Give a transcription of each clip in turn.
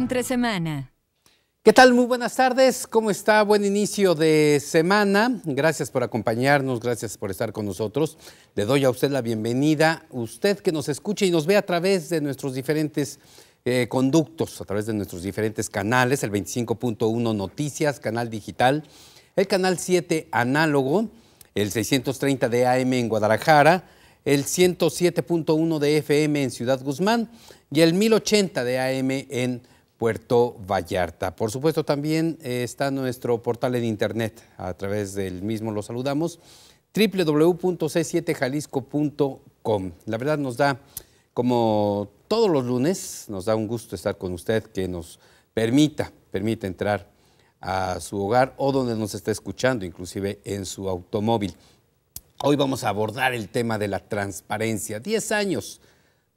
entre semana. ¿Qué tal? Muy buenas tardes. ¿Cómo está? Buen inicio de semana. Gracias por acompañarnos, gracias por estar con nosotros. Le doy a usted la bienvenida, usted que nos escuche y nos ve a través de nuestros diferentes eh, conductos, a través de nuestros diferentes canales, el 25.1 Noticias, canal digital, el canal 7 análogo, el 630 de AM en Guadalajara, el 107.1 de FM en Ciudad Guzmán y el 1080 de AM en Puerto Vallarta. Por supuesto, también eh, está nuestro portal en internet. A través del mismo lo saludamos www.c7jalisco.com. La verdad nos da, como todos los lunes, nos da un gusto estar con usted, que nos permita, permita entrar a su hogar o donde nos esté escuchando, inclusive en su automóvil. Hoy vamos a abordar el tema de la transparencia. Diez años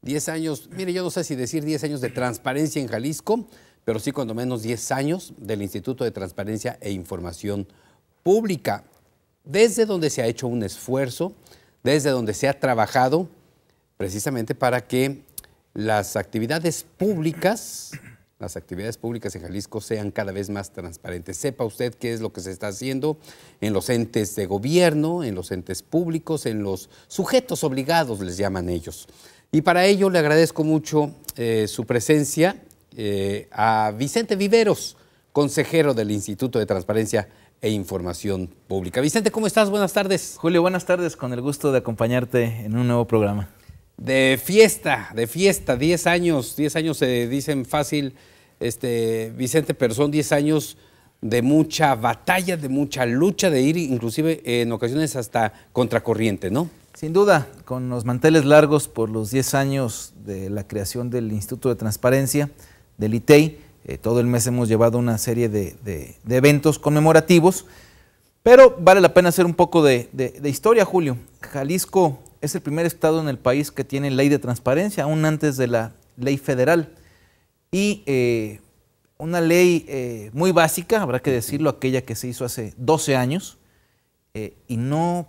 10 años, mire, yo no sé si decir 10 años de transparencia en Jalisco, pero sí cuando menos 10 años del Instituto de Transparencia e Información Pública, desde donde se ha hecho un esfuerzo, desde donde se ha trabajado precisamente para que las actividades públicas, las actividades públicas en Jalisco sean cada vez más transparentes. Sepa usted qué es lo que se está haciendo en los entes de gobierno, en los entes públicos, en los sujetos obligados, les llaman ellos. Y para ello le agradezco mucho eh, su presencia eh, a Vicente Viveros, consejero del Instituto de Transparencia e Información Pública. Vicente, ¿cómo estás? Buenas tardes. Julio, buenas tardes. Con el gusto de acompañarte en un nuevo programa. De fiesta, de fiesta. 10 años, diez años se dicen fácil, este, Vicente, pero son 10 años de mucha batalla, de mucha lucha, de ir inclusive en ocasiones hasta contracorriente, ¿no? Sin duda, con los manteles largos por los 10 años de la creación del Instituto de Transparencia, del ITEI, e eh, todo el mes hemos llevado una serie de, eventos conmemorativos, pero vale la pena hacer un poco de, historia, Julio. Jalisco es el primer estado en el país que tiene ley de transparencia, aún antes de la ley federal. Y eh, una ley eh, muy básica, habrá que decirlo, aquella que se hizo hace 12 años y no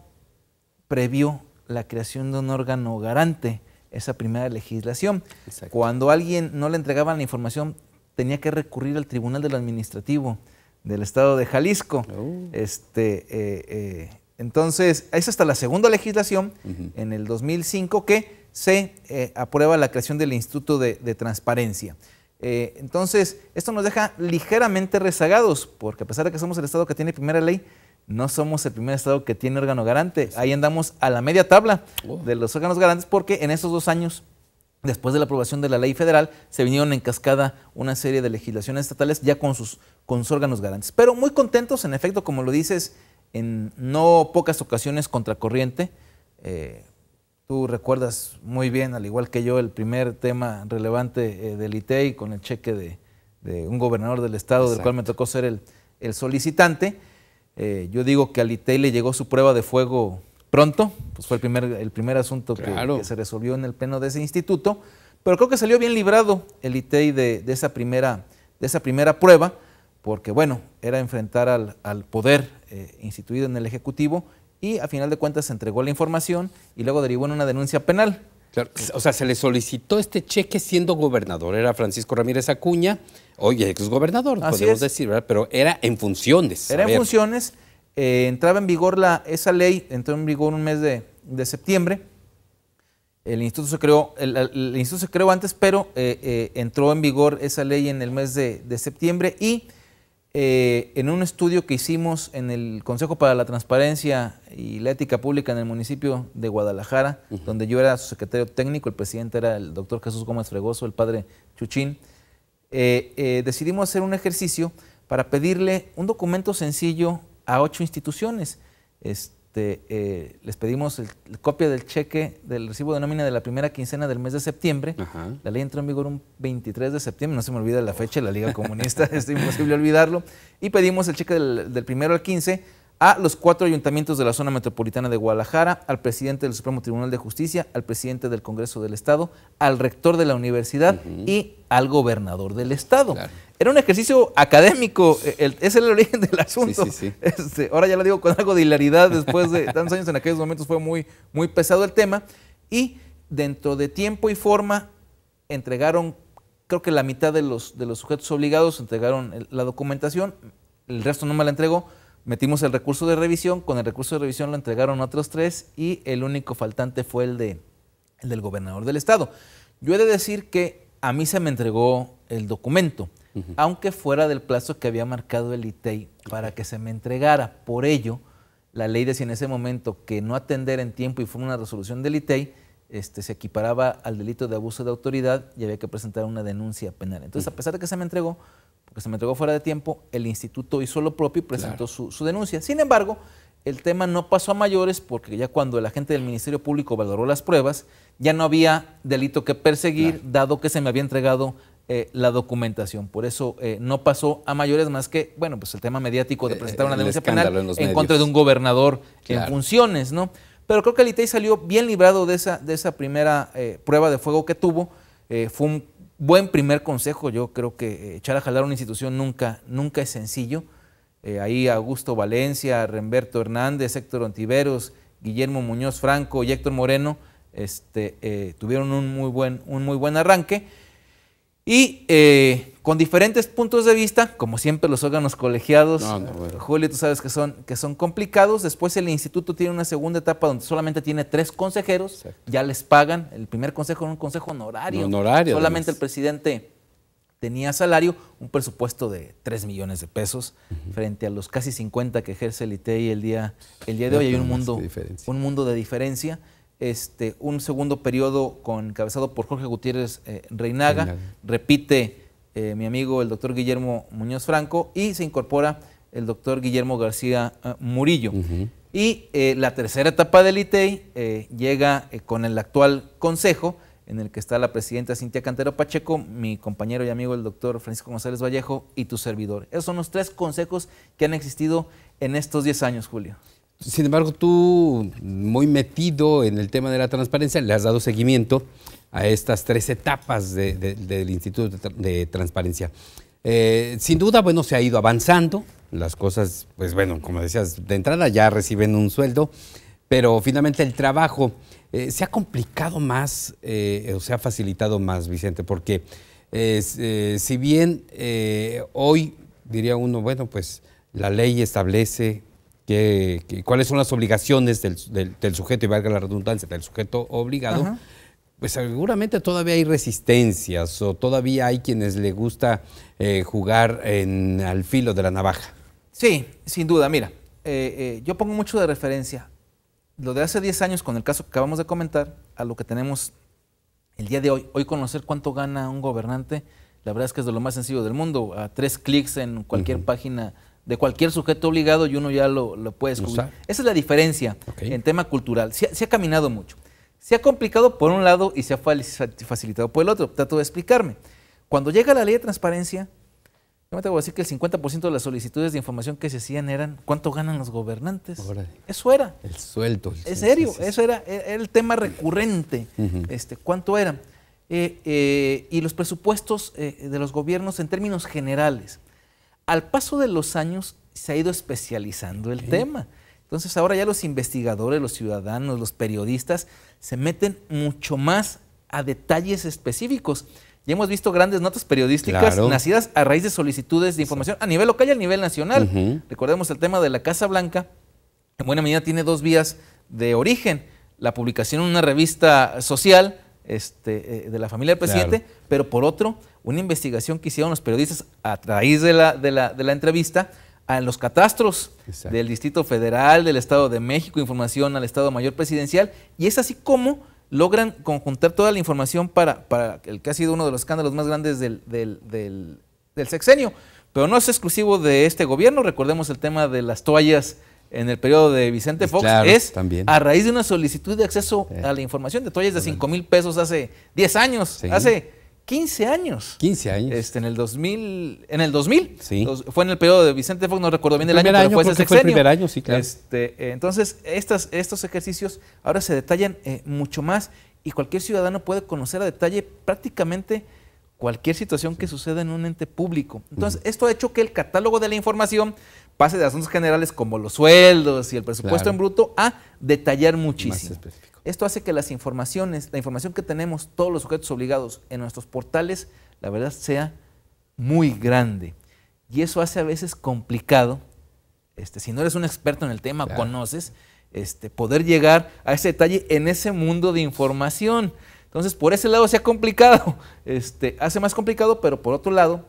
previó la creación de un órgano garante, esa primera legislación. Cuando alguien no le entregaba la información, tenía que recurrir al Tribunal del Administrativo del Estado de Jalisco. Oh. Este, eh, eh, entonces, es hasta la segunda legislación, en el 2005, que se eh, aprueba la creación del Instituto de Transparencia. entonces, esto nos deja ligeramente rezagados, porque a pesar de que somos el Estado que tiene primera ley, no somos el primer estado que tiene órgano garante. Ahí andamos a la media tabla de los órganos garantes porque en esos dos años, después de la aprobación de la ley federal, se vinieron en cascada una serie de legislaciones estatales ya con sus, con órganos garantes. Pero muy contentos, en efecto, como lo dices, en no pocas ocasiones contracorriente. Eh, tú recuerdas muy bien, al igual que yo, el primer tema relevante eh, del ITEI e con el cheque de, un gobernador del estado, del cual me tocó ser el solicitante. Eh, yo digo que al ITEI le llegó su prueba de fuego pronto, pues fue el primer, asunto que, se resolvió en el pleno de ese instituto, pero creo que salió bien librado el ITEI de, esa, primera, de esa primera prueba, porque bueno, era enfrentar al, poder eh, instituido en el Ejecutivo y a final de cuentas se entregó la información y luego derivó en una denuncia penal. o sea, se le solicitó este cheque siendo gobernador, era Francisco Ramírez Acuña, Oye, ex pues, gobernador podemos decir, Pero era en funciones. Era en funciones. Eh, entraba en vigor la, esa ley, entró en vigor un mes de, septiembre. El instituto se creó, el, instituto se creó antes, pero eh, eh, entró en vigor esa ley en el mes de, septiembre y en un estudio que hicimos en el Consejo para la Transparencia y la Ética Pública en el municipio de Guadalajara, donde yo era su secretario técnico, el presidente era el doctor Jesús Gómez Fregoso, el padre Chuchín. Eh, eh, decidimos hacer un ejercicio para pedirle un documento sencillo a ocho instituciones. Este, eh, les pedimos el, copia del cheque del recibo de nómina de la primera quincena del mes de septiembre. La ley entró en vigor un 23 de septiembre, no se me olvida la fecha, la Liga Comunista, es imposible olvidarlo. Y pedimos el cheque del, del primero al 15 a los cuatro ayuntamientos de la zona metropolitana de Guadalajara, al presidente del Supremo Tribunal de Justicia, al presidente del Congreso del Estado, al rector de la universidad y al gobernador del Estado. Era un ejercicio académico, es el origen del asunto. Este, ahora ya lo digo con algo de hilaridad, después de tantos años en aquellos momentos fue muy, muy pesado el tema. Y dentro de tiempo y forma entregaron, creo que la mitad de los, de los sujetos obligados entregaron la documentación, el resto no me la entregó Metimos el recurso de revisión, con el recurso de revisión lo entregaron otros tres y el único faltante fue el, de, el del gobernador del estado. Yo he de decir que a mí se me entregó el documento, aunque fuera del plazo que había marcado el ITEI e para que se me entregara. Por ello, la ley decía en ese momento que no atender en tiempo y fue una resolución del ITEI, e este, se equiparaba al delito de abuso de autoridad y había que presentar una denuncia penal. Entonces, a pesar de que se me entregó, que se me entregó fuera de tiempo, el instituto hizo lo propio y presentó su, denuncia. Sin embargo, el tema no pasó a mayores porque ya cuando el agente del Ministerio Público valoró las pruebas, ya no había delito que perseguir, dado que se me había entregado eh, la documentación. Por eso eh, no pasó a mayores más que, bueno, pues el tema mediático de eh, presentar una denuncia penal en, contra de un gobernador en funciones, ¿no? Pero creo que el ITEI salió bien librado de esa, de esa primera prueba de fuego que tuvo. fue un buen primer consejo. Yo creo que eh, echar a jalar una institución nunca, nunca es sencillo. Eh, ahí Augusto Valencia, Remberto Hernández, Héctor Ontiveros, Guillermo Muñoz Franco y Héctor Moreno este, eh, tuvieron un muy, buen, un muy buen arranque. Y eh, con diferentes puntos de vista, como siempre los órganos colegiados, Julio, tú sabes que son, que son complicados. Después el instituto tiene una segunda etapa donde solamente tiene tres consejeros, ya les pagan. El primer consejo era un consejo honorario. honorario solamente el presidente tenía salario, un presupuesto de 3 millones de pesos, frente a los casi 50 que ejerce el ITEI e el día, el día de hoy. Hay un mundo, un mundo de diferencia este, un segundo periodo con, encabezado por Jorge Gutiérrez eh, Reinaga. Repite eh, mi amigo el doctor Guillermo Muñoz Franco y se incorpora el doctor Guillermo García eh, Murillo. Y la tercera etapa del ITEI e llega con el actual consejo, en el que está la presidenta Cintia Cantero Pacheco, mi compañero y amigo el doctor Francisco González Vallejo y tu servidor. Esos son los tres consejos que han existido en estos 10 años, Julio. Sin embargo, tú, muy metido en el tema de la transparencia, le has dado seguimiento a estas tres etapas del Instituto de Transparencia. Eh, sin duda, bueno, se ha ido avanzando. Las cosas, pues bueno, como decías, de entrada ya reciben un sueldo, pero finalmente el trabajo eh, se ha complicado más eh, o se ha facilitado más, Vicente, porque si bien hoy diría uno, bueno, pues la ley establece que, cuáles son las obligaciones del, sujeto, y valga la redundancia, del sujeto obligado, pues seguramente todavía hay resistencias o todavía hay quienes le gusta eh, jugar en, al filo de la navaja. Sí, sin duda, mira, eh, eh, yo pongo mucho de referencia lo de hace 10 años con el caso que acabamos de comentar a lo que tenemos el día de hoy. Hoy conocer cuánto gana un gobernante, la verdad es que es de lo más sencillo del mundo, a tres clics en cualquier página de cualquier sujeto obligado y uno ya lo, puede descubrir. Esa es la diferencia en tema cultural. Se, ha caminado mucho. Se ha complicado por un lado y se ha facilitado por el otro. Trato de explicarme. Cuando llega la ley de transparencia, yo me tengo que decir que el 50% de las solicitudes de información que se hacían eran cuánto ganan los gobernantes. Eso era. El sueldo. es serio, eso e-, era, el tema recurrente. este, ¿Cuánto eran? Eh, eh, y los presupuestos eh, de los gobiernos en términos generales. Al paso de los años se ha ido especializando el tema. Entonces ahora ya los investigadores, los ciudadanos, los periodistas se meten mucho más a detalles específicos. Ya hemos visto grandes notas periodísticas nacidas a raíz de solicitudes de información a nivel local y a nivel nacional. Recordemos el tema de la Casa Blanca, en buena medida tiene dos vías de origen. La publicación en una revista social, este, eh, de la familia del presidente, pero por otro, una investigación que hicieron los periodistas a raíz de la, de la, entrevista a los catastros del Distrito Federal, del Estado de México, información al Estado Mayor Presidencial, y es así como logran conjuntar toda la información para, para el que ha sido uno de los escándalos más grandes del sexenio. Pero no es exclusivo de este gobierno, recordemos el tema de las toallas en el periodo de Vicente Fox es a raíz de una solicitud de acceso a la información de toallas de 5 mil pesos hace 10 años, hace 15 años. 15 años. Este, en el 2000, en el 2000 fue en el periodo de Vicente Fox, no recuerdo bien el, año, pero fue ese sexenio. el primer año, sí, claro. Este, eh, entonces, estas, estos ejercicios ahora se detallan eh, mucho más y cualquier ciudadano puede conocer a detalle prácticamente cualquier situación que suceda en un ente público. Entonces, esto ha hecho que el catálogo de la información pase de asuntos generales como los sueldos y el presupuesto en bruto a detallar muchísimo. Esto hace que las informaciones, la información que tenemos todos los sujetos obligados en nuestros portales, la verdad sea muy grande. Y eso hace a veces complicado, este, si no eres un experto en el tema, conoces, este, poder llegar a ese detalle en ese mundo de información. Entonces, por ese lado sea complicado, este, hace más complicado, pero por otro lado,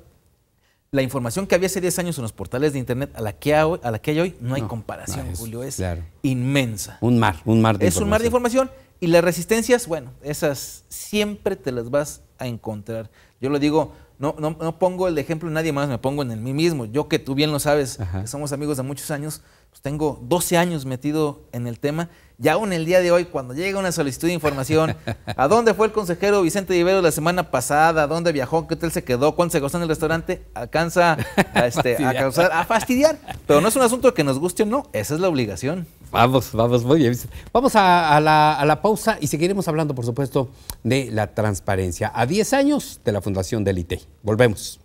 la información que había hace 10 años en los portales de Internet a la que, a la que hay hoy, no, hay comparación, Julio. Es inmensa. Un mar, un mar de es información. Es un mar de información. Y las resistencias, bueno, esas siempre te las vas a encontrar. Yo lo digo, no, no, pongo el ejemplo de nadie más, me pongo en el mí mismo. Yo que tú bien lo sabes, somos amigos de muchos años, pues tengo 12 años metido en el tema ya aún el día de hoy, cuando llega una solicitud de información, ¿a dónde fue el consejero Vicente Rivero la semana pasada? ¿A dónde viajó? ¿Qué hotel se quedó? ¿Cuándo se gozó en el restaurante? Alcanza este, a, fastidiar. Pero no es un asunto que nos guste o no, esa es la obligación. Vamos, vamos, muy bien. Vamos a, la, a la pausa y seguiremos hablando, por supuesto, de la transparencia. A 10 años de la fundación del IT. E. Volvemos.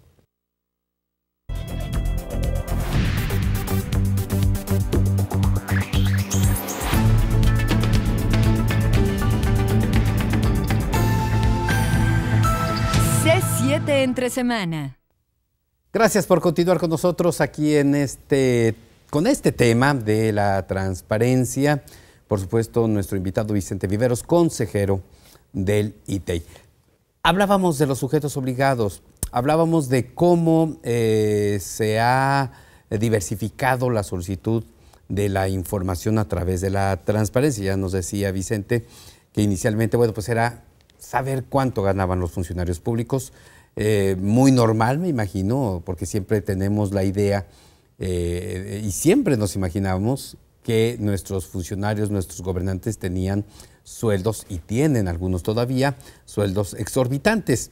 C7 entre semana. Gracias por continuar con nosotros aquí en este, con este tema de la transparencia. Por supuesto, nuestro invitado Vicente Viveros, consejero del ITEI. E hablábamos de los sujetos obligados, hablábamos de cómo eh, se ha diversificado la solicitud de la información a través de la transparencia. Ya nos decía Vicente que inicialmente, bueno, pues era saber cuánto ganaban los funcionarios públicos. Eh, muy normal, me imagino, porque siempre tenemos la idea eh, y siempre nos imaginamos que nuestros funcionarios, nuestros gobernantes tenían sueldos y tienen algunos todavía sueldos exorbitantes.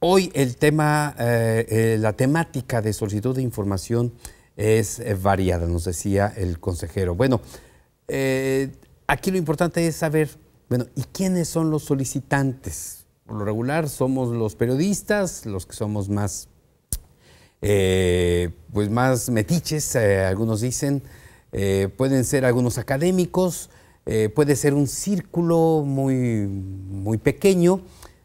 Hoy el tema, eh, la temática de solicitud de información es variada, nos decía el consejero. Bueno, aquí lo importante es saber bueno, ¿y quiénes son los solicitantes? Por lo regular somos los periodistas, los que somos más, eh, pues más metiches, eh, algunos dicen, eh, pueden ser algunos académicos, puede ser un círculo muy, muy pequeño,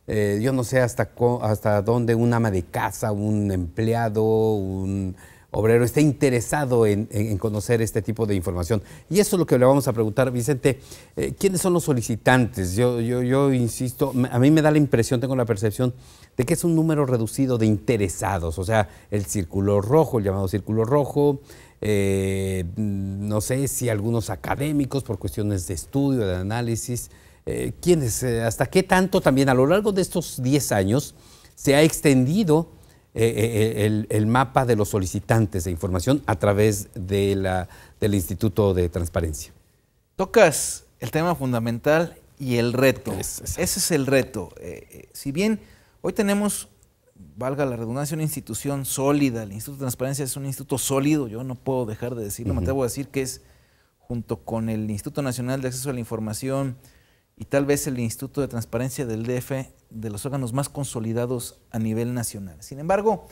yo no sé hasta, hasta dónde un ama de casa, un empleado, un obrero está interesado en, conocer este tipo de información. Y eso es lo que le vamos a preguntar, Vicente, eh, ¿quiénes son los solicitantes? Yo, insisto, a mí me da la impresión, tengo la percepción de que es un número reducido de interesados, o sea, el círculo rojo, el llamado círculo rojo, eh, no sé si algunos académicos por cuestiones de estudio, de análisis, eh, ¿quiénes? ¿Hasta qué tanto también a lo largo de estos 10 años se ha extendido? Eh, eh, eh, el, mapa de los solicitantes de información a través de la, del Instituto de Transparencia. Tocas el tema fundamental y el reto. Ese es el reto. si bien hoy tenemos, valga la redundancia, una institución sólida, el Instituto de Transparencia es un instituto sólido, yo no puedo dejar de decirlo, me atrevo a decir que es junto con el Instituto Nacional de Acceso a la Información, y tal vez el Instituto de Transparencia del DF de los órganos más consolidados a nivel nacional. Sin embargo,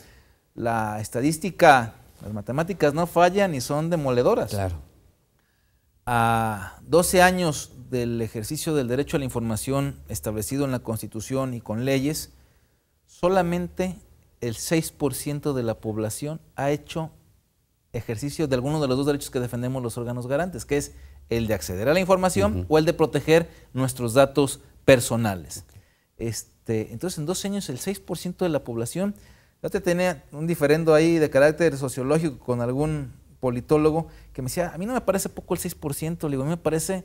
la estadística, las matemáticas no fallan y son demoledoras. Claro. A 12 años del ejercicio del derecho a la información establecido en la Constitución y con leyes, solamente el 6% de la población ha hecho ejercicio de alguno de los dos derechos que defendemos los órganos garantes, que es el de acceder a la información o el de proteger nuestros datos personales. Este, entonces, en dos años, el 6% de la población, yo te tenía un diferendo ahí de carácter sociológico con algún politólogo que me decía, a mí no me parece poco el 6%, le digo, a mí me parece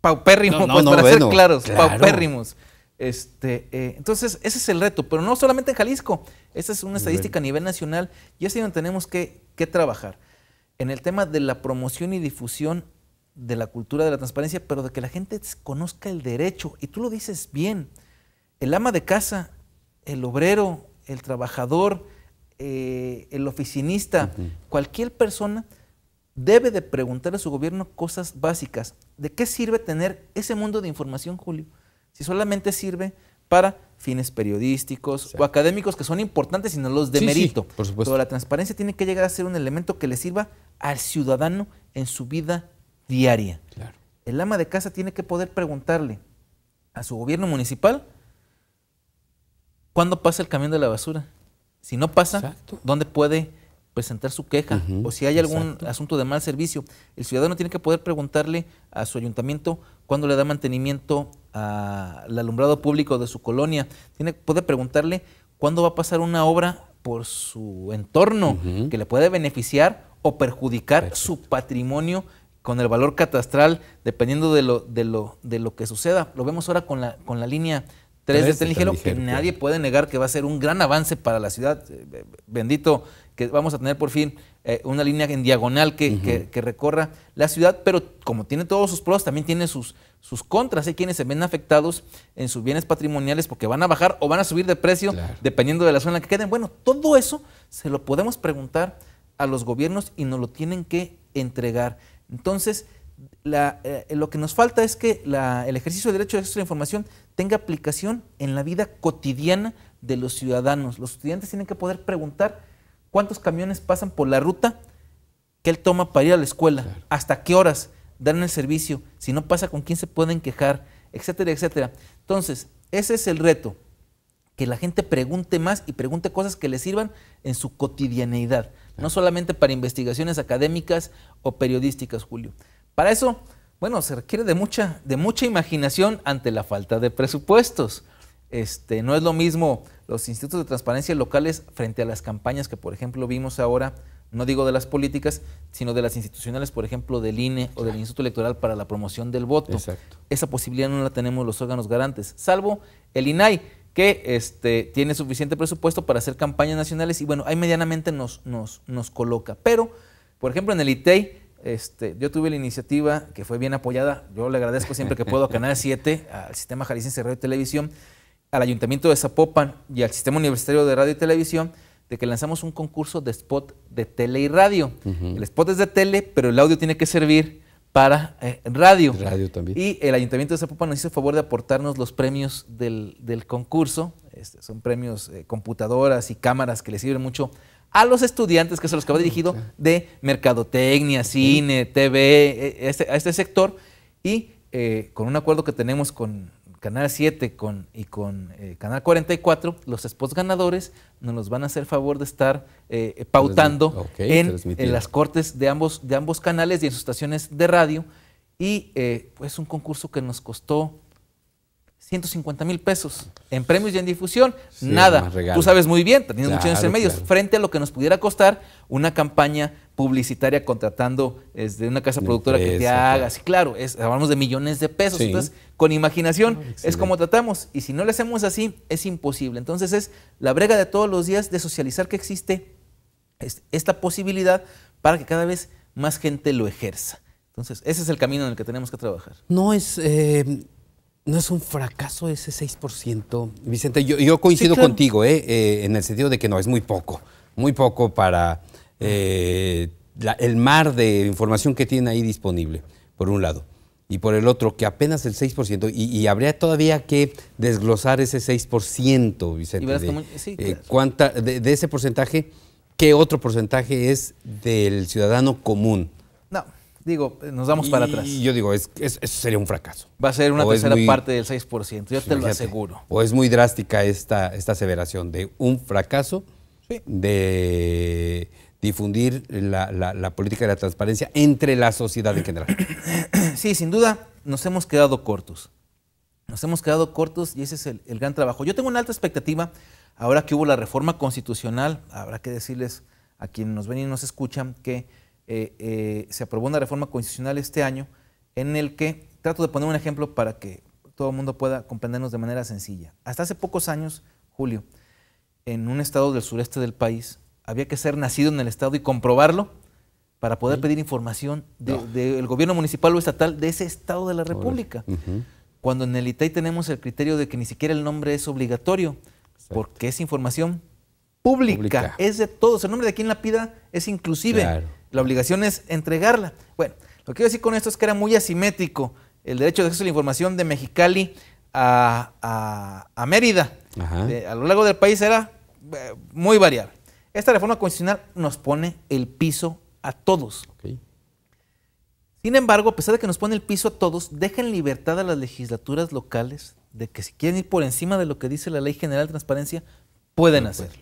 paupérrimo, pues, para ser claros, paupérrimos. Este, eh, entonces, ese es el reto, pero no solamente en Jalisco, esa es una estadística a nivel nacional y es donde tenemos que trabajar en el tema de la promoción y difusión de la cultura de la transparencia, pero de que la gente conozca el derecho. Y tú lo dices bien, el ama de casa, el obrero, el trabajador, eh, el oficinista, cualquier persona debe de preguntar a su gobierno cosas básicas. ¿De qué sirve tener ese mundo de información, Julio? Si solamente sirve para fines periodísticos o académicos que son importantes y no los demerito. mérito. por supuesto. Pero la transparencia tiene que llegar a ser un elemento que le sirva al ciudadano en su vida diaria. El ama de casa tiene que poder preguntarle a su gobierno municipal cuándo pasa el camión de la basura. Si no pasa, ¿dónde puede presentar su queja? O si hay algún asunto de mal servicio. El ciudadano tiene que poder preguntarle a su ayuntamiento cuándo le da mantenimiento al alumbrado público de su colonia. Tiene que preguntarle cuándo va a pasar una obra por su entorno que le puede beneficiar o perjudicar su patrimonio con el valor catastral, dependiendo de lo, de lo, de lo que suceda. Lo vemos ahora con la, con la línea 3 de este ligero, que nadie puede negar que va a ser un gran avance para la ciudad. Eh, bendito que vamos a tener por fin eh, una línea en diagonal que, que, recorra la ciudad, pero como tiene todos sus pros, también tiene sus, sus contras. Hay quienes se ven afectados en sus bienes patrimoniales porque van a bajar o van a subir de precio dependiendo de la zona en la que queden. Bueno, todo eso se lo podemos preguntar a los gobiernos y nos lo tienen que entregar. Entonces, eh, lo que nos falta es que el ejercicio de derecho de acceso a la información tenga aplicación en la vida cotidiana de los ciudadanos. Los estudiantes tienen que poder preguntar cuántos camiones pasan por la ruta que él toma para ir a la escuela, hasta qué horas dan el servicio, si no pasa con quién se pueden quejar, etcétera, etcétera. Entonces, ese es el reto que la gente pregunte más y pregunte cosas que le sirvan en su cotidianeidad, no solamente para investigaciones académicas o periodísticas, Julio. Para eso, bueno, se requiere de mucha, de mucha imaginación ante la falta de presupuestos. Este, no es lo mismo los institutos de transparencia locales frente a las campañas que, por ejemplo, vimos ahora, no digo de las políticas, sino de las institucionales, por ejemplo, del INE o del Instituto Electoral para la promoción del voto. Exacto. Esa posibilidad no la tenemos los órganos garantes, salvo el INAI, que este, tiene suficiente presupuesto para hacer campañas nacionales y bueno, ahí medianamente nos, nos, nos coloca. Pero, por ejemplo, en el ITEI, e este, yo tuve la iniciativa que fue bien apoyada, yo le agradezco siempre que puedo a Canal 7, al Sistema Jalisciense Radio y Televisión, al Ayuntamiento de Zapopan y al Sistema Universitario de Radio y Televisión, de que lanzamos un concurso de spot de tele y radio. El spot es de tele, pero el audio tiene que servir para eh, radio. Radio también. Y el Ayuntamiento de Zapopan nos hizo el favor de aportarnos los premios del, concurso. Este, son premios eh, computadoras y cámaras que le sirven mucho a los estudiantes, que se los que va mm, dirigido, de mercadotecnia, cine, TV, e, este, a este sector. Y eh, con un acuerdo que tenemos con Canal 7 con, y con eh, Canal 44, los spots ganadores nos los van a hacer favor de estar eh, pautando en, las cortes de ambos, de ambos canales y en sus estaciones de radio. Y eh, pues un concurso que nos costó 150 mil pesos en premios y en difusión, nada. Tú sabes muy bien, teniendo muchos en medios, frente a lo que nos pudiera costar una campaña publicitaria contratando desde una casa productora que te hagas. Claro. claro, hablamos de millones de pesos. Entonces, con imaginación ah, es como tratamos. Y si no lo hacemos así, es imposible. Entonces, es la brega de todos los días de socializar que existe esta posibilidad para que cada vez más gente lo ejerza. Entonces, ese es el camino en el que tenemos que trabajar. No es. Eh, ¿No es un fracaso ese 6%? Vicente, yo, coincido contigo, ¿eh? ¿eh? en el sentido de que no, es muy poco, muy poco para eh, el mar de información que tiene ahí disponible, por un lado. Y por el otro, que apenas el 6%, y, y habría todavía que desglosar ese 6%, Vicente. Eh, cuánta, de, de ese porcentaje, ¿qué otro porcentaje es del ciudadano común? Digo, nos damos para atrás. Y yo digo, es, eso sería un fracaso. Va a ser una tercera parte del 6%, yo te lo aseguro. O es muy drástica esta, esta aseveración de un fracaso de difundir la, política de la transparencia entre la sociedad en general. Sí, sin duda, nos hemos quedado cortos. Nos hemos quedado cortos y ese es el, el gran trabajo. Yo tengo una alta expectativa, ahora que hubo la reforma constitucional, habrá que decirles a quienes nos ven y nos escuchan que eh, eh, se aprobó una reforma constitucional este año en el que trato de poner un ejemplo para que todo el mundo pueda comprendernos de manera sencilla. Hasta hace pocos años, Julio, en un estado del sureste del país, había que ser nacido en el estado y comprobarlo para poder pedir información ah. del gobierno municipal o estatal de ese estado de la República. Cuando en el ITEI e tenemos el criterio de que ni siquiera el nombre es obligatorio, porque es información pública, es de todos. El nombre de quien la pida es inclusive. La obligación es entregarla. Bueno, lo que quiero decir con esto es que era muy asimétrico el derecho de acceso a la información de Mexicali a, a Mérida. a lo largo del país era eh, muy variable. Esta reforma constitucional nos pone el piso a todos. Sin embargo, a pesar de que nos pone el piso a todos, deja en libertad a las legislaturas locales de que si quieren ir por encima de lo que dice la Ley General de Transparencia, pueden hacerlo.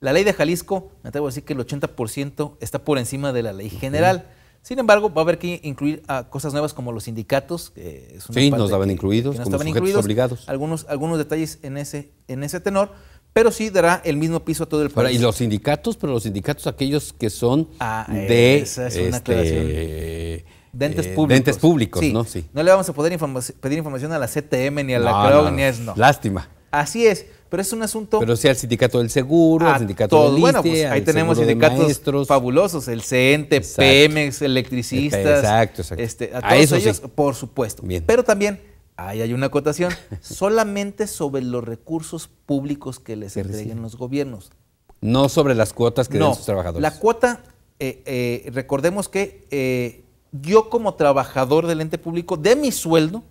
La ley de Jalisco, me atrevo a decir que el 80% está por encima de la ley general. Sin embargo, va a haber que incluir cosas nuevas como los sindicatos, que sí, nos estaban incluidos, estaban incluidos, obligados. Algunos, algunos detalles en ese, en ese tenor, pero sí dará el mismo piso a todo el país. y los sindicatos, pero los sindicatos aquellos que son ah, de esa es una este, Dentes eh, públicos. Dentes públicos, ¿no? Sí. No le vamos a poder pedir información a la CTM ni a la no, ni a eso, Lástima. Así es. Pero es un asunto. Pero si al sindicato del seguro, al sindicato del Bueno, pues ahí tenemos sindicatos fabulosos: el CENTE, Pemex, electricistas. Exacto, exacto. Este, a todos ellos, por supuesto. Pero también, ahí hay una acotación: solamente sobre los recursos públicos que les entreguen los gobiernos. No sobre las cuotas que no, den sus trabajadores. La cuota, eh, eh, recordemos que. Eh, yo como trabajador del ente público, de mi sueldo,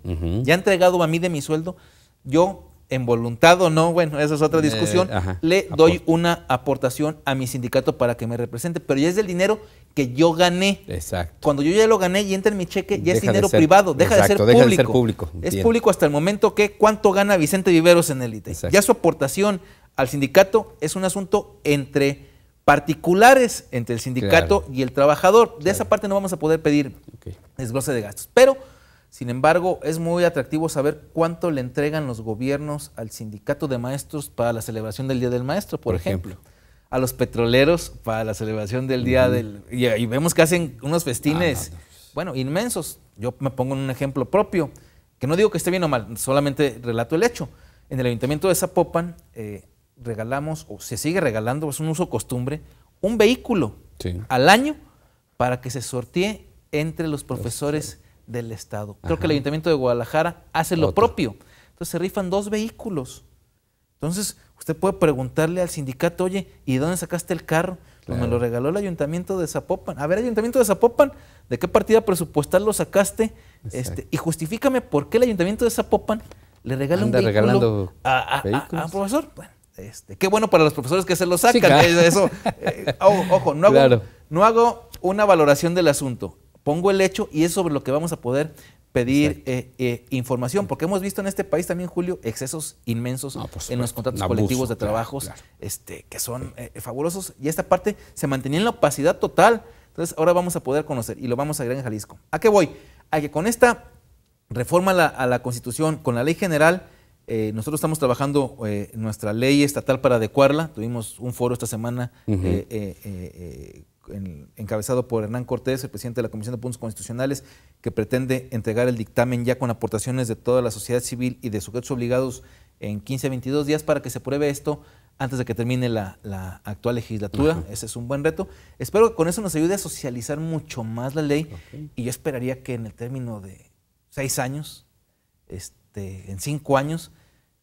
ya entregado a mí de mi sueldo, yo en voluntad o no, bueno, esa es otra eh, discusión, le doy una aportación a mi sindicato para que me represente, pero ya es del dinero que yo gané. Exacto. Cuando yo ya lo gané y entra en mi cheque, ya es dinero privado, deja, de, ser público. Es público hasta el momento que cuánto gana Vicente Viveros en élite. Ya su aportación al sindicato es un asunto entre particulares, entre el sindicato y el trabajador. De esa parte no vamos a poder pedir desglose de gastos, pero sin embargo, es muy atractivo saber cuánto le entregan los gobiernos al sindicato de maestros para la celebración del Día del Maestro, por, ejemplo. A los petroleros para la celebración del Día del... Y, vemos que hacen unos festines, ah, pues. bueno, inmensos. Yo me pongo en un ejemplo propio, que no digo que esté bien o mal, solamente relato el hecho. En el ayuntamiento de Zapopan eh, regalamos, o se sigue regalando, es un uso costumbre, un vehículo al año para que se sortee entre los profesores del Estado. Creo que el Ayuntamiento de Guadalajara hace lo propio. Entonces se rifan dos vehículos. Entonces usted puede preguntarle al sindicato, oye, ¿y dónde sacaste el carro? donde me lo regaló el Ayuntamiento de Zapopan. A ver, Ayuntamiento de Zapopan, ¿de qué partida presupuestal lo sacaste? Este, y justifícame por qué el Ayuntamiento de Zapopan le regala un vehículo a, un profesor. este, qué bueno para los profesores que se lo sacan. Eh, eso, eh, ojo, no hago una valoración del asunto pongo el hecho y es sobre lo que vamos a poder pedir eh, eh, información, porque hemos visto en este país también, Julio, excesos inmensos en los contratos colectivos de trabajos Este, que son eh, fabulosos y esta parte se mantenía en la opacidad total. Entonces ahora vamos a poder conocer y lo vamos a agregar en Jalisco. ¿A qué voy? A que con esta reforma a la, Constitución, con la ley general, nosotros estamos trabajando nuestra ley estatal para adecuarla. Tuvimos un foro esta semana encabezado por Hernán Cortés, el presidente de la Comisión de Puntos Constitucionales, que pretende entregar el dictamen ya con aportaciones de toda la sociedad civil y de sujetos obligados en 15 22 días para que se pruebe esto antes de que termine la, actual legislatura. Ese es un buen reto. Espero que con eso nos ayude a socializar mucho más la ley y yo esperaría que en el término de seis años, este, en cinco años,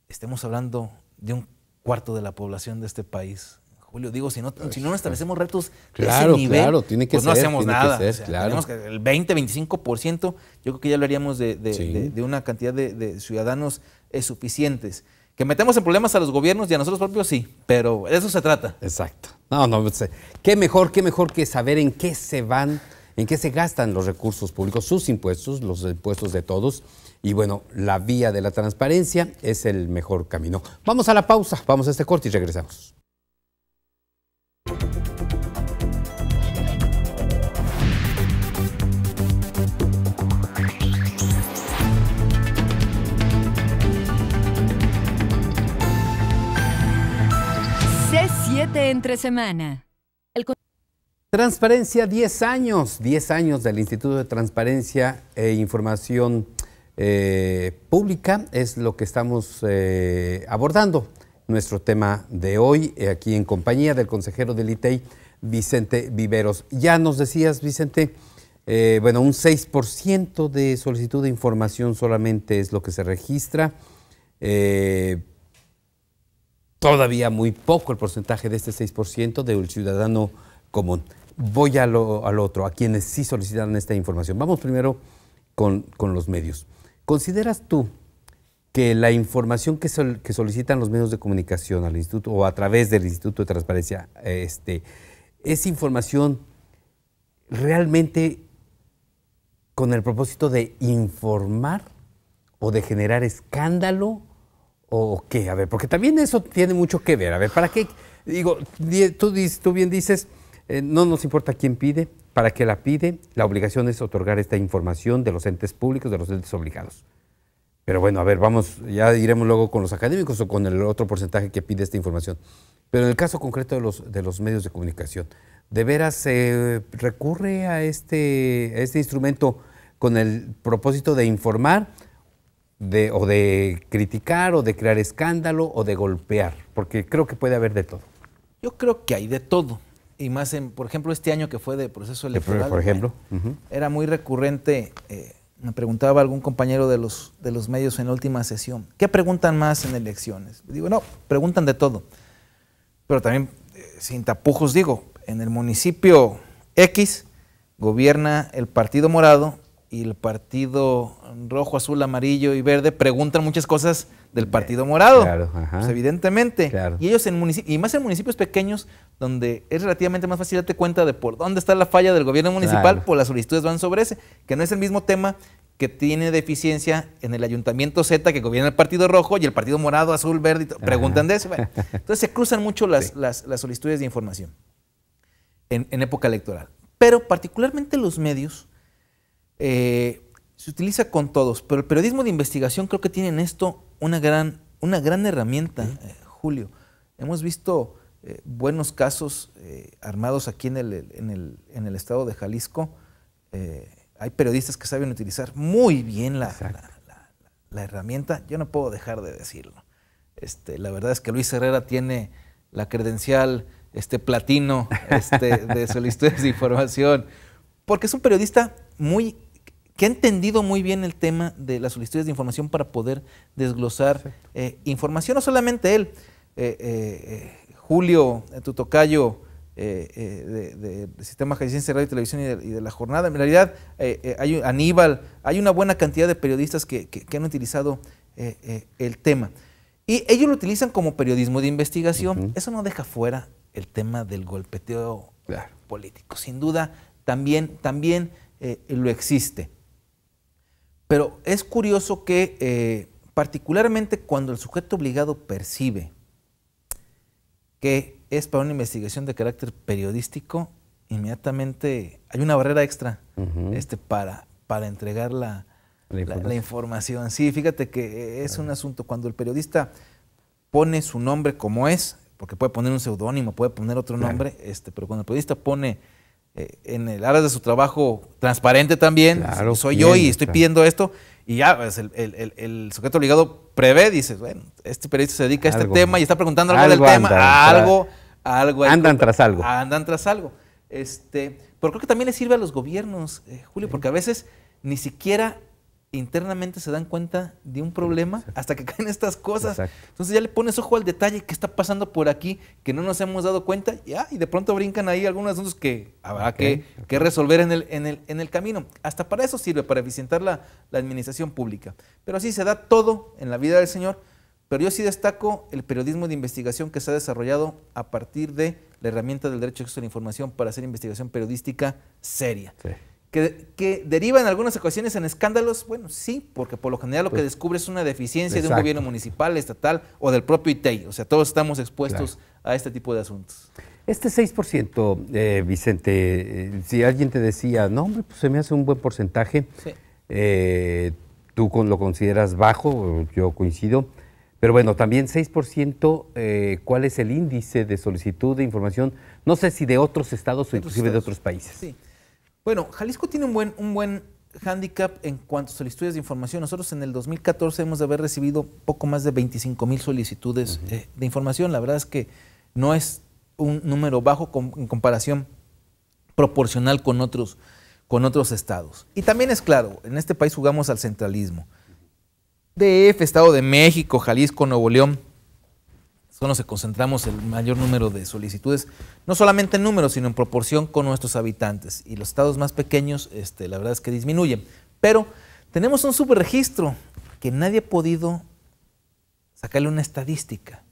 estemos hablando de un cuarto de la población de este país Julio, digo, si no, pues, si no establecemos retos de ese nivel, tiene que pues no hacemos nada. el 20, 25%, yo creo que ya hablaríamos de, una cantidad de, ciudadanos es eh, suficientes. Que metemos en problemas a los gobiernos y a nosotros propios, sí, pero de eso se trata. Exacto. No, no, pues, eh, qué mejor, qué mejor que saber en qué se van, en qué se gastan los recursos públicos, sus impuestos, los impuestos de todos. Y bueno, la vía de la transparencia es el mejor camino. Vamos a la pausa, vamos a este corte y regresamos. entre semana. Transparencia 10 años, 10 años del Instituto de Transparencia e Información eh, Pública es lo que estamos eh, abordando, nuestro tema de hoy, eh, aquí en compañía del consejero del ITEI, Vicente Viveros. Ya nos decías, Vicente, bueno, un 6% de solicitud de información solamente es lo que se registra todavía muy poco el porcentaje de este 6% del ciudadano común. Voy al otro, a quienes sí solicitan esta información. Vamos primero con, los medios. ¿Consideras tú que la información que, solicitan los medios de comunicación al instituto o a través del Instituto de Transparencia este, es información realmente con el propósito de informar o de generar escándalo ¿O qué? A ver, porque también eso tiene mucho que ver. A ver, ¿para qué? Digo, tú, bien dices, eh, no nos importa quién pide, para qué la pide, la obligación es otorgar esta información de los entes públicos, de los entes obligados. Pero bueno, a ver, vamos, ya iremos luego con los académicos o con el otro porcentaje que pide esta información. Pero en el caso concreto de los, de los medios de comunicación, ¿de veras se recurre a este, a este instrumento con el propósito de informar? de, o de criticar o de crear escándalo o de golpear? Porque creo que puede haber de todo. Yo creo que hay de todo. Y más, en, por ejemplo, este año que fue de proceso electoral. Por ejemplo. Eh, era muy recurrente, eh, me preguntaba algún compañero de los, de los medios en última sesión, ¿qué preguntan más en elecciones? Digo, no, preguntan de todo. Pero también, eh, sin tapujos, digo, en el municipio X gobierna el Partido Morado y el partido rojo, azul, amarillo y verde preguntan muchas cosas del partido morado. Pues, evidentemente. Y ellos en y más en municipios pequeños, donde es relativamente más fácil darte cuenta de por dónde está la falla del gobierno municipal, por pues las solicitudes van sobre ese, que no es el mismo tema que tiene deficiencia en el ayuntamiento Z que gobierna el partido rojo y el partido morado, azul, verde, preguntan de eso. entonces se cruzan mucho las, solicitudes de información en época electoral. Pero particularmente los medios eh, se utiliza con todos, pero el periodismo de investigación creo que tiene en esto una gran, una gran herramienta, eh, Julio. Hemos visto eh, buenos casos armados aquí en el, en, el, estado de Jalisco. hay periodistas que saben utilizar muy bien la, la, herramienta. Yo no puedo dejar de decirlo. Este, la verdad es que Luis Herrera tiene la credencial este platino este, de solicitudes de información, porque es un periodista muy que ha entendido muy bien el tema de las solicitudes de información para poder desglosar eh, información, no solamente él, eh, eh, Julio Tutocayo del de, de Sistema Radio y Televisión y de, la jornada, en realidad hay Aníbal, hay una buena cantidad de periodistas que, han utilizado el tema. Y ellos lo utilizan como periodismo de investigación. Eso no deja fuera el tema del golpeteo político. Sin duda, también, también lo existe. Pero es curioso que eh, particularmente cuando el sujeto obligado percibe que es para una investigación de carácter periodístico, inmediatamente hay una barrera extra este, para, para entregar la, la, información. Sí, fíjate que es un asunto cuando el periodista pone su nombre como es, porque puede poner un seudónimo, puede poner otro nombre, este, pero cuando el periodista pone eh, en el área de su trabajo transparente también. soy yo y estoy pidiendo esto. Y ya pues, el, sujeto obligado prevé, dice, bueno, este periodista se dedica a este tema y está preguntando algo, del tema, a algo, algo. Andan tras algo. Andan tras algo. Este, pero creo que también le sirve a los gobiernos, eh, Julio, porque a veces ni siquiera internamente se dan cuenta de un problema hasta que caen estas cosas. Entonces ya le pones ojo al detalle que está pasando por aquí, que no nos hemos dado cuenta, y, ah, y de pronto brincan ahí algunos asuntos que habrá que, resolver en el, en, el, camino. Hasta para eso sirve, para eficientar la, administración pública. Pero así se da todo en la vida del Señor. Pero yo sí destaco el periodismo de investigación que se ha desarrollado a partir de la herramienta del derecho a acceso a la información para hacer investigación periodística seria. Sí. Que, deriva en algunas ocasiones en escándalos, bueno, sí, porque por lo general lo que pues, descubre es una deficiencia de un gobierno municipal, estatal o del propio ITEI. O sea, todos estamos expuestos a este tipo de asuntos. Este 6%, eh, Vicente, eh, si alguien te decía, no, hombre, pues se me hace un buen porcentaje, eh, tú con, lo consideras bajo, yo coincido, pero bueno, también 6%, ¿cuál es el índice de solicitud de información? No sé si de otros estados o inclusive de otros países. Bueno, Jalisco tiene un buen, un buen hándicap en cuanto a solicitudes de información. Nosotros en el 2014 hemos de haber recibido poco más de 25 mil solicitudes eh, de información. La verdad es que no es un número bajo en comparación proporcional con otros, con otros estados. Y también es claro, en este país jugamos al centralismo. DF, Estado de México, Jalisco, Nuevo León, Solo se concentramos el mayor número de solicitudes, no solamente en número, sino en proporción con nuestros habitantes. Y los estados más pequeños, este, la verdad es que disminuyen. Pero tenemos un subregistro que nadie ha podido sacarle una estadística.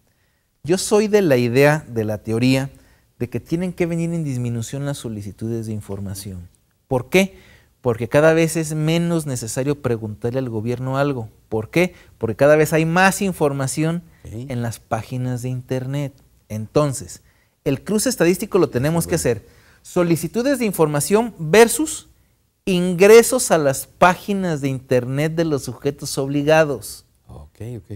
Yo soy de la idea, de la teoría, de que tienen que venir en disminución las solicitudes de información. ¿Por qué? Porque cada vez es menos necesario preguntarle al gobierno algo. ¿Por qué? Porque cada vez hay más información en las páginas de Internet. Entonces, el cruce estadístico lo tenemos que hacer. Solicitudes de información versus ingresos a las páginas de Internet de los sujetos obligados.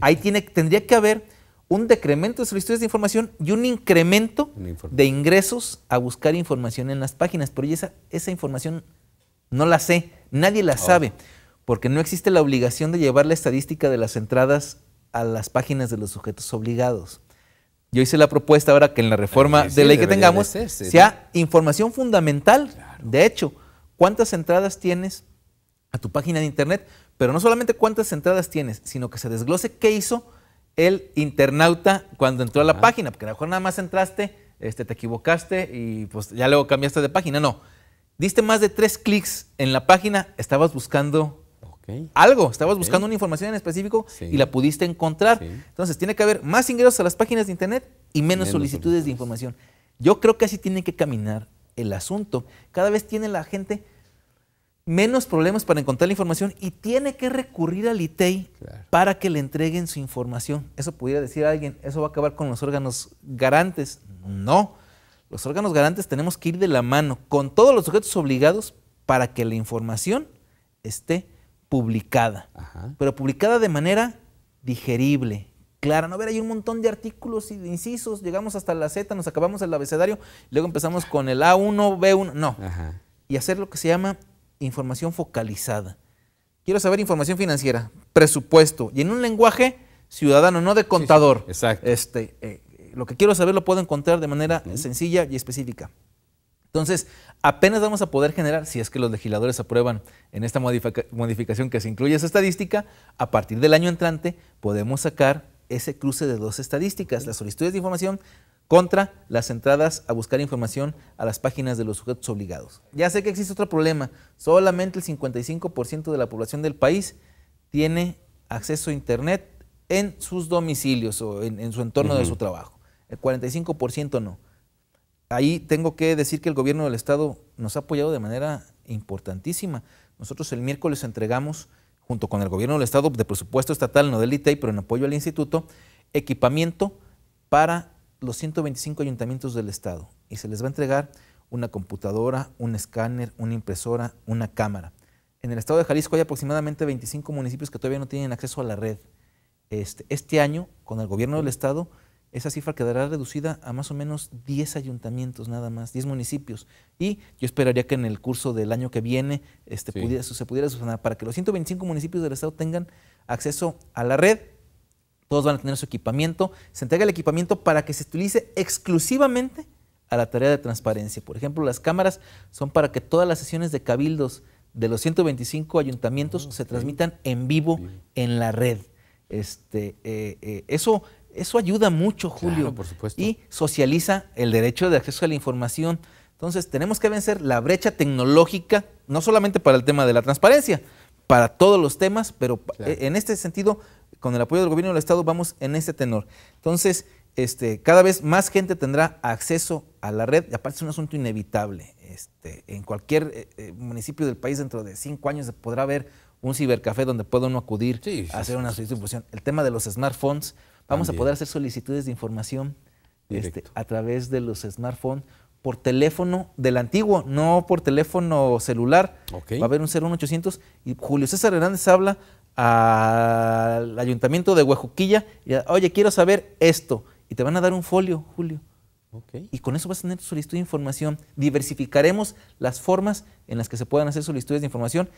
Ahí tiene, tendría que haber un decremento de solicitudes de información y un incremento de ingresos a buscar información en las páginas. Pero esa, esa información no la sé, nadie la oh. sabe, porque no existe la obligación de llevar la estadística de las entradas a las páginas de los sujetos obligados. Yo hice la propuesta ahora que en la reforma ah, de ley que tengamos sea información fundamental. De hecho, cuántas entradas tienes a tu página de internet, pero no solamente cuántas entradas tienes, sino que se desglose qué hizo el internauta cuando entró a la página, porque a lo mejor nada más entraste, este, te equivocaste y pues ya luego cambiaste de página. No, diste más de tres clics en la página, estabas buscando algo, estabas buscando una información en específico y la pudiste encontrar. Entonces, tiene que haber más ingresos a las páginas de Internet y menos, solicitudes, de información. Yo creo que así tiene que caminar el asunto. Cada vez tiene la gente menos problemas para encontrar la información y tiene que recurrir al ITEI para que le entreguen su información. Eso pudiera decir alguien, eso va a acabar con los órganos garantes. No, los órganos garantes tenemos que ir de la mano con todos los sujetos obligados para que la información esté publicada, pero publicada de manera digerible, clara. No, ver, hay un montón de artículos y de incisos, llegamos hasta la Z, nos acabamos el abecedario, luego empezamos con el A1, B1, no. Y hacer lo que se llama información focalizada. Quiero saber información financiera, presupuesto, y en un lenguaje ciudadano, no de contador. exacto. Este, eh, lo que quiero saber lo puedo encontrar de manera sencilla y específica. Entonces, apenas vamos a poder generar, si es que los legisladores aprueban en esta modificación que se incluye esa estadística, a partir del año entrante podemos sacar ese cruce de dos estadísticas, las solicitudes de información contra las entradas a buscar información a las páginas de los sujetos obligados. Ya sé que existe otro problema, solamente el 55% de la población del país tiene acceso a Internet en sus domicilios o en, su entorno de su trabajo, el 45% no ahí tengo que decir que el gobierno del Estado nos ha apoyado de manera importantísima. Nosotros el miércoles entregamos, junto con el gobierno del Estado, de presupuesto estatal, no del ITEI, e pero en apoyo al instituto, equipamiento para los 125 ayuntamientos del Estado. Y se les va a entregar una computadora, un escáner, una impresora, una cámara. En el estado de Jalisco hay aproximadamente 25 municipios que todavía no tienen acceso a la red. Este, este año, con el gobierno del Estado, esa cifra quedará reducida a más o menos 10 ayuntamientos nada más, 10 municipios. Y yo esperaría que en el curso del año que viene este, pudiera, se pudiera para que los 125 municipios del estado tengan acceso a la red. Todos van a tener su equipamiento. Se entrega el equipamiento para que se utilice exclusivamente a la tarea de transparencia. Por ejemplo, las cámaras son para que todas las sesiones de cabildos de los 125 ayuntamientos ah, se transmitan en vivo en la red. Este, eh, eh, eso eso ayuda mucho, Julio. Y socializa el derecho de acceso a la información. Entonces, tenemos que vencer la brecha tecnológica, no solamente para el tema de la transparencia, para todos los temas, pero e, en este sentido, con el apoyo del gobierno del Estado, vamos en ese tenor. Entonces, este, cada vez más gente tendrá acceso a la red, y aparte es un asunto inevitable. Este, en cualquier eh, eh, municipio del país, dentro de cinco años, se podrá haber un cibercafé donde pueda uno acudir a hacer una distribución. El tema de los smartphones Vamos a poder hacer solicitudes de información este, a través de los smartphones por teléfono del antiguo, no por teléfono celular. Va a haber un 01800 y Julio César Hernández habla al ayuntamiento de Huejuquilla y oye, quiero saber esto. Y te van a dar un folio, Julio. Y con eso vas a tener tu solicitud de información. Diversificaremos las formas en las que se puedan hacer solicitudes de información.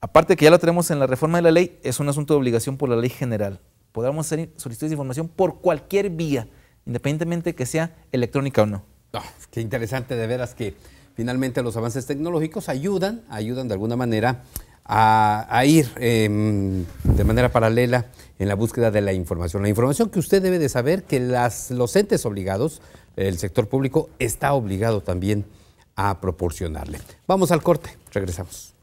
Aparte que ya lo tenemos en la reforma de la ley, es un asunto de obligación por la ley general podamos hacer solicitudes de información por cualquier vía, independientemente de que sea electrónica o no. Ah, qué interesante, de veras que finalmente los avances tecnológicos ayudan, ayudan de alguna manera a, ir em, de manera paralela en la búsqueda de la información. La información que usted debe de saber que los entes obligados, el sector público, está obligado también a proporcionarle. Vamos al corte, regresamos.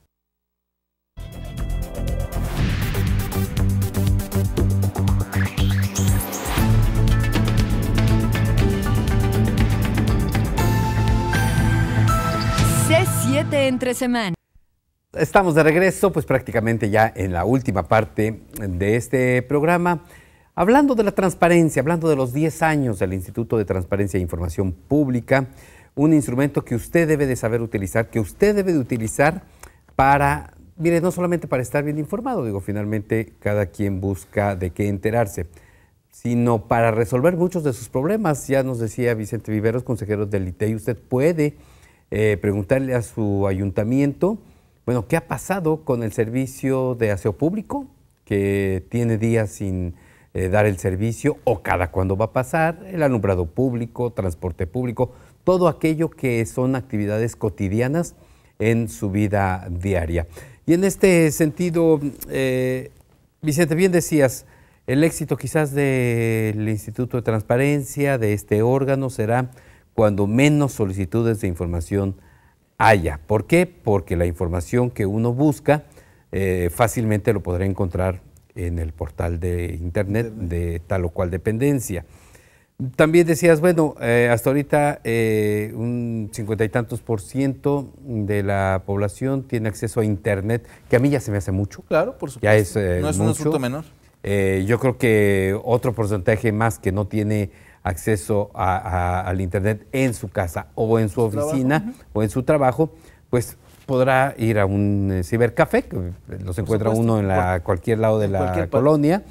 entre semanas. Estamos de regreso, pues prácticamente ya en la última parte de este programa. Hablando de la transparencia, hablando de los 10 años del Instituto de Transparencia e Información Pública, un instrumento que usted debe de saber utilizar, que usted debe de utilizar para, mire, no solamente para estar bien informado, digo, finalmente cada quien busca de qué enterarse, sino para resolver muchos de sus problemas. Ya nos decía Vicente Viveros, consejero del ITEI, e, usted puede eh, preguntarle a su ayuntamiento, bueno, ¿qué ha pasado con el servicio de aseo público que tiene días sin eh, dar el servicio o cada cuándo va a pasar? El alumbrado público, transporte público, todo aquello que son actividades cotidianas en su vida diaria. Y en este sentido, eh, Vicente, bien decías, el éxito quizás del Instituto de Transparencia, de este órgano, será cuando menos solicitudes de información haya. ¿Por qué? Porque la información que uno busca eh, fácilmente lo podrá encontrar en el portal de internet de tal o cual dependencia. También decías, bueno, eh, hasta ahorita eh, un cincuenta y tantos por ciento de la población tiene acceso a Internet, que a mí ya se me hace mucho. Claro, por supuesto. Ya es, no es un asunto menor. yo creo que otro porcentaje más que no tiene acceso al Internet en su casa o en su oficina o en su trabajo, pues podrá ir a un eh, cibercafé, que eh, los encuentra uno en cualquier lado de la colonia.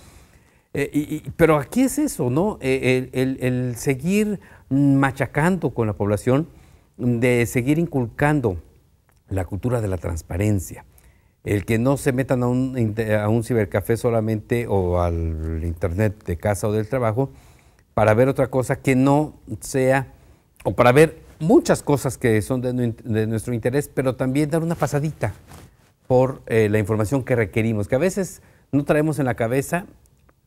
Eh, pero aquí es eso, ¿no? El, seguir machacando con la población, de seguir inculcando la cultura de la transparencia. El que no se metan a un, a un cibercafé solamente o al internet de casa o del trabajo, para ver otra cosa que no sea, o para ver muchas cosas que son de, nuestro interés, pero también dar una pasadita por eh, la información que requerimos, que a veces no traemos en la cabeza,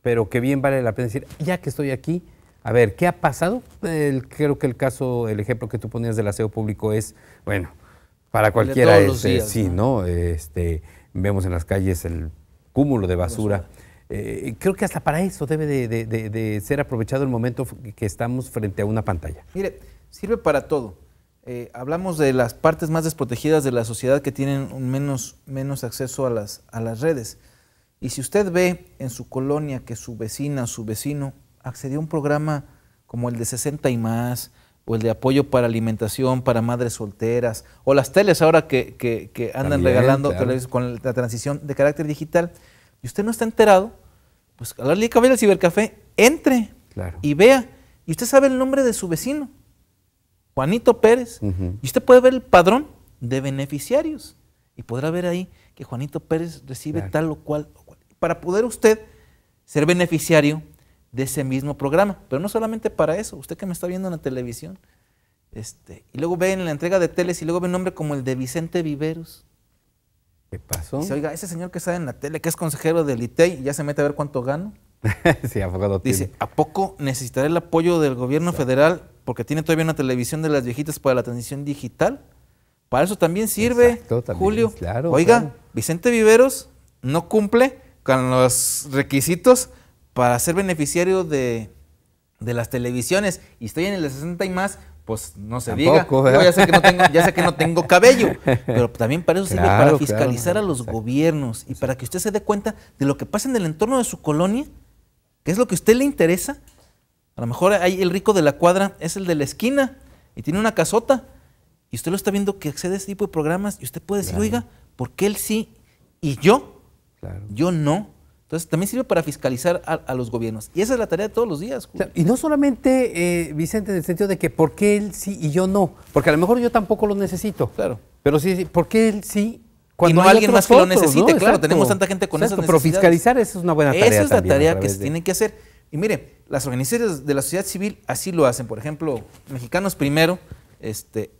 pero que bien vale la pena decir, ya que estoy aquí, a ver, ¿qué ha pasado? creo que el caso, el ejemplo que tú ponías del aseo público es, bueno, para cualquiera, es, eh, sí, ¿no? Este, vemos en las calles el cúmulo de basura eh, creo que hasta para eso debe de, ser aprovechado el momento que estamos frente a una pantalla. Mire, sirve para todo. Eh, hablamos de las partes más desprotegidas de la sociedad que tienen menos, menos acceso a las, a las redes. Y si usted ve en su colonia que su vecina, su vecino, accedió a un programa como el de 60 y más, o el de apoyo para alimentación para madres solteras, o las teles ahora que, andan regalando con la transición de carácter digital, y usted no está enterado, pues a la al cibercafé, entre y vea. Y usted sabe el nombre de su vecino, Juanito Pérez. Y usted puede ver el padrón de beneficiarios. Y podrá ver ahí que Juanito Pérez recibe tal o cual, Para poder usted ser beneficiario de ese mismo programa. Pero no solamente para eso, usted que me está viendo en la televisión, este, y luego ve en la entrega de teles y luego ve un nombre como el de Vicente Viveros, ¿Qué pasó? Dice, oiga, ese señor que está en la tele, que es consejero del ITEI, e ya se mete a ver cuánto gano. sí, ¿a poco Dice, ¿a poco necesitaré el apoyo del gobierno federal porque tiene todavía una televisión de las viejitas para la transición digital? Para eso también sirve, Julio. Claro, oiga, Vicente Viveros no cumple con los requisitos para ser beneficiario de, de las televisiones y estoy en el 60 y más pues no se diga. ya, sé que no tengo, cabello, pero también para eso sirve para fiscalizar a los gobiernos y para que usted se dé cuenta de lo que pasa en el entorno de su colonia, que es lo que a usted le interesa. A lo mejor hay el rico de la cuadra es el de la esquina y tiene una casota y usted lo está viendo que accede a ese tipo de programas y usted puede decir, oiga, ¿por qué él sí y yo? Yo no. Entonces, también sirve para fiscalizar a, los gobiernos. Y esa es la tarea de todos los días. y no solamente, eh, Vicente, en el sentido de que por qué él sí y yo no. Porque a lo mejor yo tampoco lo necesito. Claro. Pero sí, ¿por qué él sí? Cuando y no alguien más que lo necesite. Claro, tenemos tanta gente con eso. Pero fiscalizar esa es una buena tarea. Esa es la tarea que se tiene que hacer. Y mire, las organizaciones de la sociedad civil así lo hacen. Por ejemplo, Mexicanos Primero este,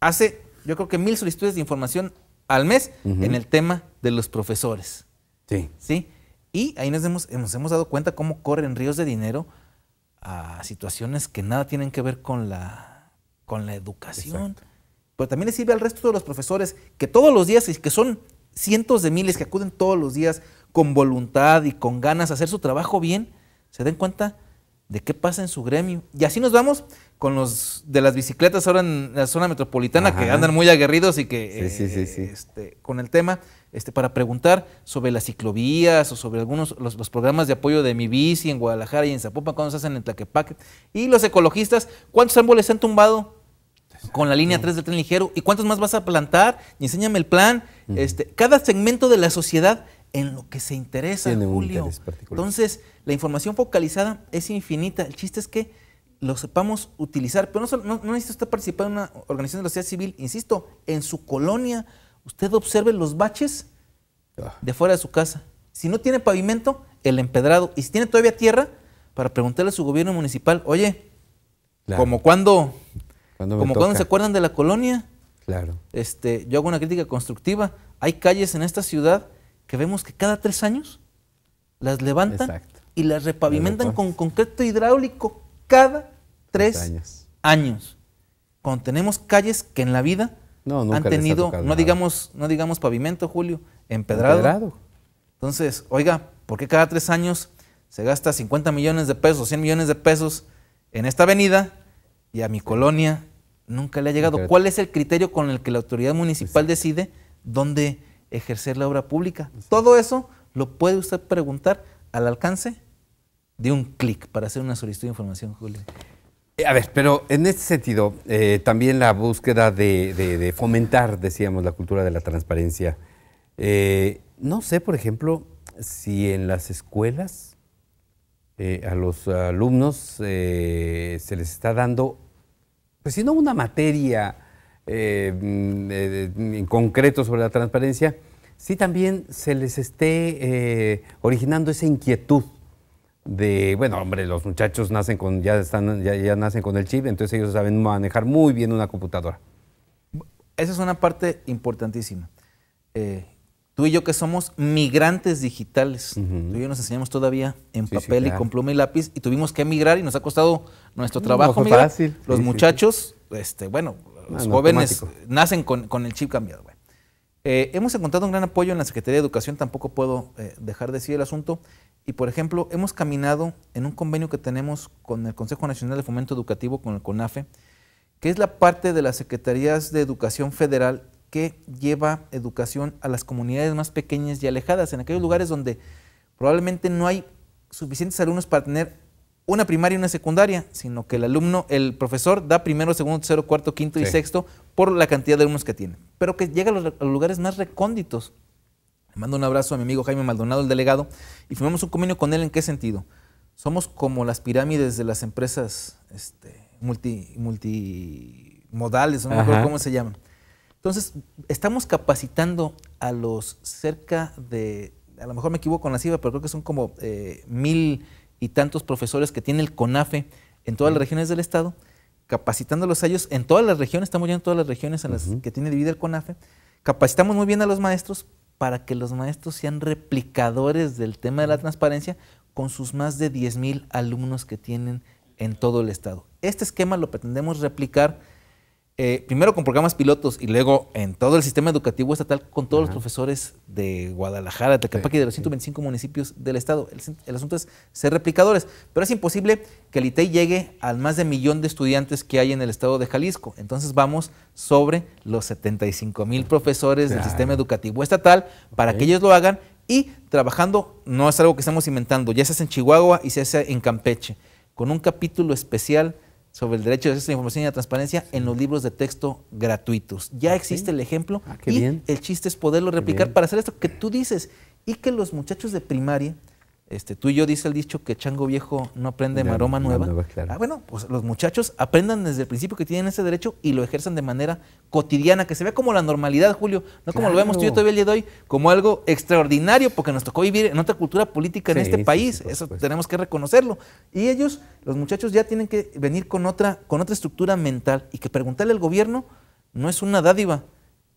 hace, yo creo que mil solicitudes de información al mes en el tema de los profesores. Sí. ¿Sí? Y ahí nos hemos, nos hemos dado cuenta cómo corren ríos de dinero a situaciones que nada tienen que ver con la, con la educación. Pero también le sirve al resto de los profesores que todos los días, que son cientos de miles que acuden todos los días con voluntad y con ganas a hacer su trabajo bien, se den cuenta de qué pasa en su gremio. Y así nos vamos con los de las bicicletas ahora en la zona metropolitana que andan muy aguerridos y que eh, este, con el tema este, para preguntar sobre las ciclovías o sobre algunos los, los, programas de apoyo de Mi Bici en Guadalajara y en Zapopan, cuando se hacen en Tlaquepaque. Y los ecologistas, ¿cuántos árboles se han tumbado con la línea 3 del tren ligero? ¿Y cuántos más vas a plantar? Y enséñame el plan. este, cada segmento de la sociedad en lo que se interesa, Julio. Entonces, la información focalizada es infinita. El chiste es que lo sepamos utilizar. Pero no, no, no, necesita usted participar en una organización de la sociedad civil, insisto, en su colonia, usted observe los baches ah. de fuera de su casa. Si no tiene pavimento, el empedrado. Y si tiene todavía tierra, para preguntarle a su gobierno municipal, oye, como cuando, se acuerdan de la colonia. Claro. Este, yo hago una crítica constructiva. Hay calles en esta ciudad que vemos que cada tres años las levantan y las repavimentan con concreto hidráulico cada tres años. Cuando tenemos calles que en la vida no, han tenido, no digamos, no digamos pavimento, Julio, empedrado. empedrado. Entonces, oiga, ¿por qué cada tres años se gasta 50 millones de pesos, 100 millones de pesos en esta avenida y a mi colonia nunca le ha llegado? ¿Cuál es el criterio con el que la autoridad municipal decide dónde ejercer la obra pública? Todo eso lo puede usted preguntar al alcance de un clic para hacer una solicitud de información, Julio? Eh, a ver, pero en este sentido, eh, también la búsqueda de, fomentar, decíamos, la cultura de la transparencia. Eh, no sé, por ejemplo, si en las escuelas a los alumnos se les está dando, pues si no una materia mm, en concreto sobre la transparencia, si también se les esté originando esa inquietud de, bueno, hombre, los muchachos nacen con, ya, están, ya, nacen con el chip, entonces ellos saben manejar muy bien una computadora. Esa es una parte importantísima. Eh, tú y yo que somos migrantes digitales, tú y yo nos enseñamos todavía en papel y con pluma y lápiz y tuvimos que emigrar y nos ha costado nuestro trabajo. muy Los muchachos, este, bueno, los ah, jóvenes nacen con, con el chip cambiado. Eh, hemos encontrado un gran apoyo en la Secretaría de Educación, tampoco puedo eh, dejar de decir el asunto. Y, por ejemplo, hemos caminado en un convenio que tenemos con el Consejo Nacional de Fomento Educativo, con el CONAFE, que es la parte de las Secretarías de Educación Federal que lleva educación a las comunidades más pequeñas y alejadas, en aquellos lugares donde probablemente no hay suficientes alumnos para tener una primaria y una secundaria, sino que el alumno, el profesor da primero, segundo, tercero, cuarto, quinto y sexto por la cantidad de alumnos que tiene, pero que llega a los, lugares más recónditos. Le mando un abrazo a mi amigo Jaime Maldonado, el delegado, y firmamos un convenio con él en qué sentido. Somos como las pirámides de las empresas este, multi, multimodales, no me acuerdo cómo se llaman. Entonces, estamos capacitando a los cerca de, a lo mejor me equivoco con la cifra, pero creo que son como eh, mil y tantos profesores que tiene el CONAFE en todas las regiones del Estado, capacitando a ellos en todas las regiones, estamos ya en todas las regiones en las que tiene dividida el CONAFE, capacitamos muy bien a los maestros para que los maestros sean replicadores del tema de la transparencia con sus más de 10.000 alumnos que tienen en todo el Estado. Este esquema lo pretendemos replicar eh, primero con programas pilotos y luego en todo el sistema educativo estatal con todos los profesores de Guadalajara, de y de los 125 municipios del estado. El, asunto es ser replicadores, pero es imposible que el ITEI e llegue al más de millón de estudiantes que hay en el estado de Jalisco. Entonces vamos sobre los 75 mil profesores del sistema educativo estatal para que ellos lo hagan y trabajando, no es algo que estamos inventando, ya se hace en Chihuahua y se hace en Campeche, con un capítulo especial sobre el derecho de acceso a la información y la transparencia en los libros de texto gratuitos. Ya existe el ejemplo ah, y bien. el chiste es poderlo replicar para hacer esto que tú dices y que los muchachos de primaria este, tú y yo dice el dicho que chango viejo no aprende maroma nueva. Ah, bueno, pues los muchachos aprendan desde el principio que tienen ese derecho y lo ejerzan de manera cotidiana, que se vea como la normalidad, Julio, no como lo vemos tú y yo todavía el día de hoy, como algo extraordinario, porque nos tocó vivir en otra cultura política en este país, eso tenemos que reconocerlo. Y ellos, los muchachos ya tienen que venir con otra, con otra estructura mental y que preguntarle al gobierno no es una dádiva,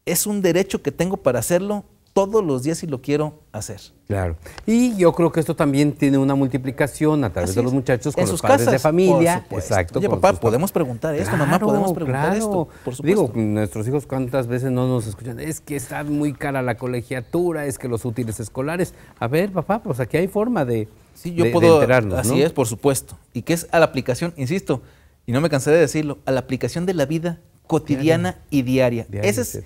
es un derecho que tengo para hacerlo todos los días si lo quiero hacer. Claro. Y yo creo que esto también tiene una multiplicación a través de los muchachos con los padres de familia. Exacto. Oye, papá, podemos preguntar esto, mamá, podemos preguntar claro. esto. Por supuesto. Digo, nuestros hijos cuántas veces no nos escuchan, es que está muy cara la colegiatura, es que los útiles escolares. A ver, papá, pues aquí hay forma de, sí, yo puedo, de Así es, por supuesto. Y que es a la aplicación, insisto, y no me cansé de decirlo, a la aplicación de la vida cotidiana y diaria. diaria Ese es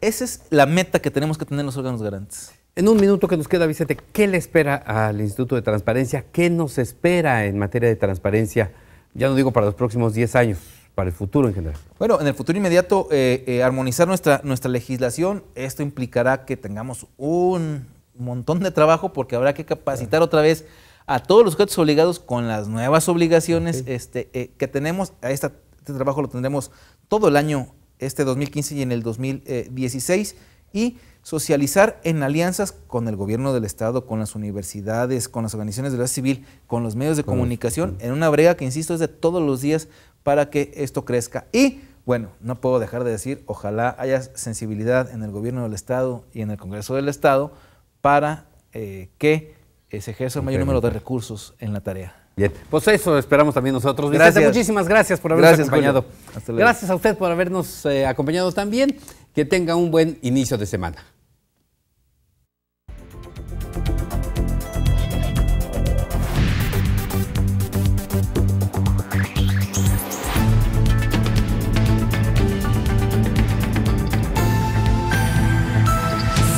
esa es la meta que tenemos que tener los órganos garantes. En un minuto que nos queda, Vicente, ¿qué le espera al Instituto de Transparencia? ¿Qué nos espera en materia de transparencia? Ya no digo para los próximos 10 años, para el futuro en general. Bueno, en el futuro inmediato, eh, eh, armonizar nuestra, nuestra legislación, esto implicará que tengamos un montón de trabajo porque habrá que capacitar otra vez a todos los sujetos obligados con las nuevas obligaciones este, eh, que tenemos. este trabajo lo tendremos todo el año este 2015 y en el 2016, y socializar en alianzas con el gobierno del Estado, con las universidades, con las organizaciones de la civil, con los medios de comunicación, en una brega que, insisto, es de todos los días para que esto crezca. Y bueno, no puedo dejar de decir, ojalá haya sensibilidad en el gobierno del Estado y en el Congreso del Estado para eh, que se ejerza un mayor número de recursos en la tarea. Bien, pues eso esperamos también nosotros. Gracias. muchísimas gracias por habernos acompañado. Gracias a usted por habernos eh, acompañado también. Que tenga un buen inicio de semana.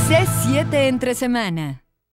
C7 entre semana.